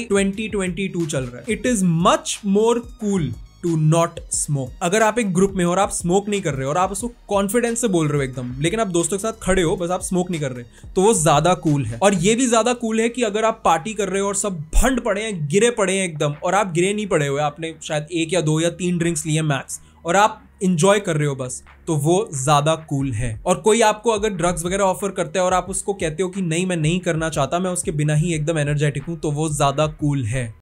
2022 चल रहा है it is much more cool to not smoke अगर आप एक ग्रुप में हो और आप स्मोक नहीं कर रहे हो और आप उसको कॉन्फिडेंस से बोल रहे हो एकदम लेकिन आप दोस्तों के साथ खड़े हो बस आप स्मोक नहीं कर रहे तो वो ज्यादा कूल है और ये भी ज्यादा कूल है कि अगर आप पार्टी कर रहे हो और सब भंड पड़े हैं गिरे पड़े हैं एकदम और आप गिरे नहीं पड़े हुए आपने शायद एक या दो या तीन ड्रिंक्स लिए मैक्स और आप इंजॉय कर रहे हो बस तो वो ज़्यादा कूल cool है और कोई आपको अगर ड्रग्स वगैरह ऑफर करता है और आप उसको कहते हो कि नहीं मैं नहीं करना चाहता मैं उसके बिना ही एकदम एनर्जेटिक हूँ तो वो ज़्यादा कूल cool है